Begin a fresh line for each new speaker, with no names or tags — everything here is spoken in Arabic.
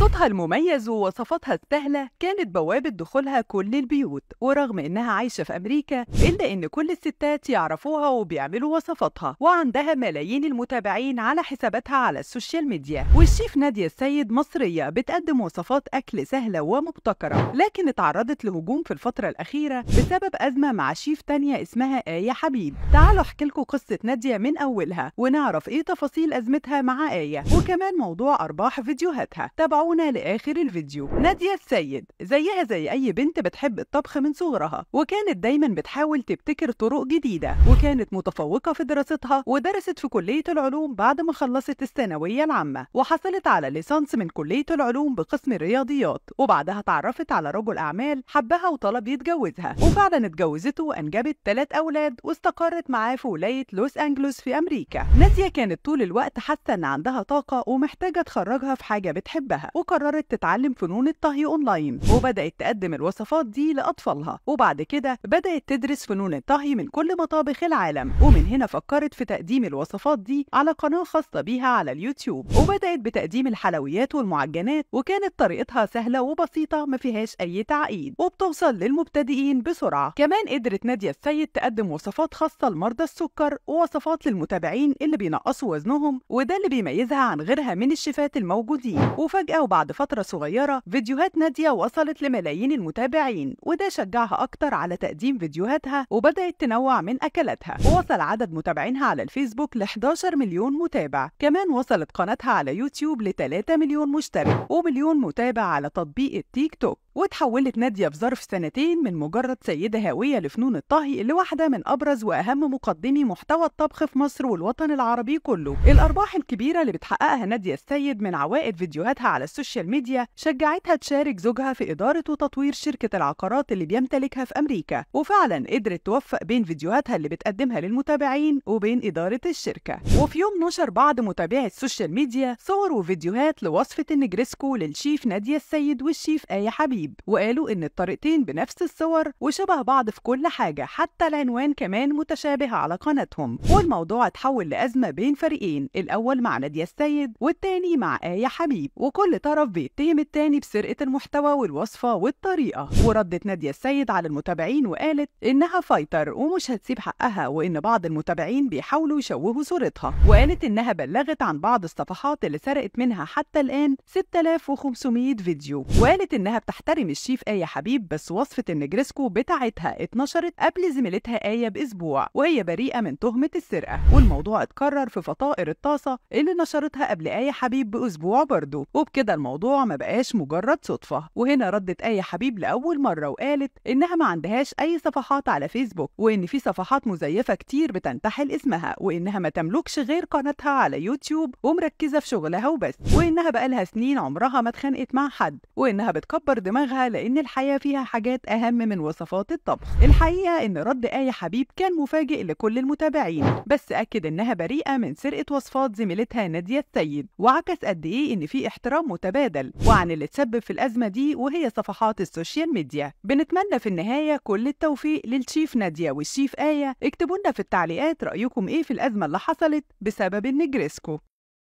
صوتها المميز ووصفاتها السهلة كانت بوابة دخولها كل البيوت ورغم إنها عايشة في أمريكا إلا إن كل الستات يعرفوها وبيعملوا وصفاتها وعندها ملايين المتابعين على حساباتها على السوشيال ميديا والشيف نادية السيد مصرية بتقدم وصفات أكل سهلة ومبتكرة لكن اتعرضت لهجوم في الفترة الأخيرة بسبب أزمة مع شيف تانية اسمها آية حبيب تعالوا أحكي لكم قصة نادية من أولها ونعرف إيه تفاصيل أزمتها مع آية وكمان موضوع أرباح فيديوهاتها تابعوا تابعونا لآخر الفيديو نادية السيد زيها زي أي بنت بتحب الطبخ من صغرها وكانت دايما بتحاول تبتكر طرق جديدة وكانت متفوقة في دراستها ودرست في كلية العلوم بعد ما خلصت الثانوية العامة وحصلت على ليسانس من كلية العلوم بقسم الرياضيات وبعدها اتعرفت على رجل أعمال حبها وطلب يتجوزها وفعلا اتجوزته وأنجبت ثلاث أولاد واستقرت معاه في ولاية لوس أنجلوس في أمريكا نادية كانت طول الوقت حاسة إن عندها طاقة ومحتاجة تخرجها في حاجة بتحبها وقررت تتعلم فنون الطهي أونلاين وبدأت تقدم الوصفات دي لأطفالها وبعد كده بدأت تدرس فنون الطهي من كل مطابخ العالم ومن هنا فكرت في تقديم الوصفات دي على قناة خاصة بيها على اليوتيوب وبدأت بتقديم الحلويات والمعجنات وكانت طريقتها سهلة وبسيطة ما فيهاش أي تعقيد وبتوصل للمبتدئين بسرعة كمان قدرت نادية السيد تقدم وصفات خاصة لمرضى السكر ووصفات للمتابعين اللي بينقصوا وزنهم وده اللي بيميزها عن غيرها من الشيفات الموجودين وفجأة وبعد فترة صغيرة فيديوهات نادية وصلت لملايين المتابعين وده شجعها أكتر على تقديم فيديوهاتها وبدأت تنوع من أكلاتها ووصل عدد متابعينها على الفيسبوك ل 11 مليون متابع كمان وصلت قناتها على يوتيوب ل 3 مليون مشترك ومليون متابع على تطبيق التيك توك وتحولت نادية في ظرف سنتين من مجرد سيدة هاوية لفنون الطهي لواحدة من أبرز وأهم مقدمي محتوى الطبخ في مصر والوطن العربي كله الأرباح الكبيرة اللي بتحققها نادية السيد من عوائد فيديوهاتها على السوشيال ميديا شجعتها تشارك زوجها في إدارة وتطوير شركة العقارات اللي بيمتلكها في أمريكا وفعلا قدرت توفق بين فيديوهاتها اللي بتقدمها للمتابعين وبين إدارة الشركة وفي يوم نشر بعض متابعي السوشيال ميديا صور وفيديوهات لوصفة النجرسكو للشيف نادية السيد والشيف آية حبيب الحبيب وقالوا إن الطريقتين بنفس الصور وشبه بعض في كل حاجة حتى العنوان كمان متشابه على قناتهم والموضوع اتحول لأزمة بين فريقين الأول مع نادية السيد والتاني مع آية حبيب وكل طرف بيتهم التاني بسرقة المحتوى والوصفة والطريقة وردت نادية السيد على المتابعين وقالت إنها فايتر ومش هتسيب حقها وإن بعض المتابعين بيحاولوا يشوهوا صورتها وقالت إنها بلغت عن بعض الصفحات اللي سرقت منها حتى الآن 6500 فيديو وقالت إنها بتحتاج تحترم الشيف آية حبيب بس وصفة النجرسكو بتاعتها اتنشرت قبل زميلتها آية بأسبوع وهي بريئة من تهمة السرقة والموضوع اتكرر في فطائر الطاسة اللي نشرتها قبل آية حبيب بأسبوع برضه وبكده الموضوع ما بقاش مجرد صدفة وهنا ردت آية حبيب لأول مرة وقالت إنها ما عندهاش أي صفحات على فيسبوك وإن في صفحات مزيفة كتير بتنتحل اسمها وإنها ما تملكش غير قناتها على يوتيوب ومركزة في شغلها وبس وإنها بقالها سنين عمرها ما اتخانقت مع حد وإنها بتكبر دماغها دماغها لأن الحياة فيها حاجات أهم من وصفات الطبخ الحقيقة إن رد آية حبيب كان مفاجئ لكل المتابعين بس أكد إنها بريئة من سرقة وصفات زميلتها نادية السيد وعكس قد إيه إن في احترام متبادل وعن اللي تسبب في الأزمة دي وهي صفحات السوشيال ميديا بنتمنى في النهاية كل التوفيق للشيف نادية والشيف آية اكتبوا لنا في التعليقات رأيكم إيه في الأزمة اللي حصلت بسبب النجريسكو